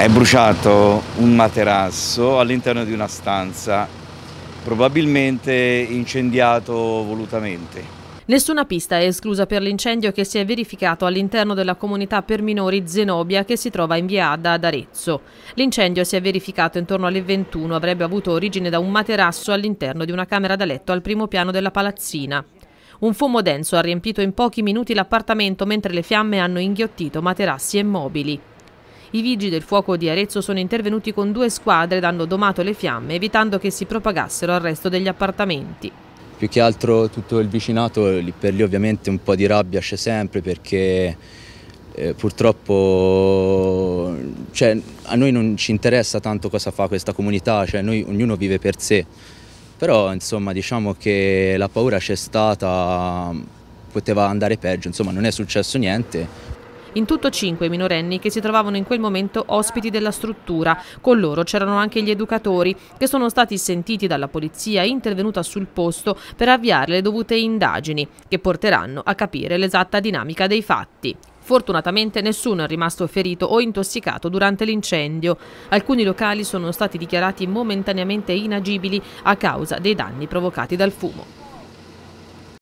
È bruciato un materasso all'interno di una stanza, probabilmente incendiato volutamente. Nessuna pista è esclusa per l'incendio che si è verificato all'interno della comunità per minori Zenobia che si trova in via Ada ad Arezzo. L'incendio si è verificato intorno alle 21, avrebbe avuto origine da un materasso all'interno di una camera da letto al primo piano della palazzina. Un fumo denso ha riempito in pochi minuti l'appartamento mentre le fiamme hanno inghiottito materassi e mobili. I vigili del fuoco di Arezzo sono intervenuti con due squadre ed hanno domato le fiamme evitando che si propagassero al resto degli appartamenti. Più che altro tutto il vicinato, per lì ovviamente un po' di rabbia c'è sempre perché eh, purtroppo cioè, a noi non ci interessa tanto cosa fa questa comunità, cioè, noi, ognuno vive per sé, però insomma diciamo che la paura c'è stata, poteva andare peggio, insomma non è successo niente in tutto cinque minorenni che si trovavano in quel momento ospiti della struttura. Con loro c'erano anche gli educatori che sono stati sentiti dalla polizia intervenuta sul posto per avviare le dovute indagini che porteranno a capire l'esatta dinamica dei fatti. Fortunatamente nessuno è rimasto ferito o intossicato durante l'incendio. Alcuni locali sono stati dichiarati momentaneamente inagibili a causa dei danni provocati dal fumo.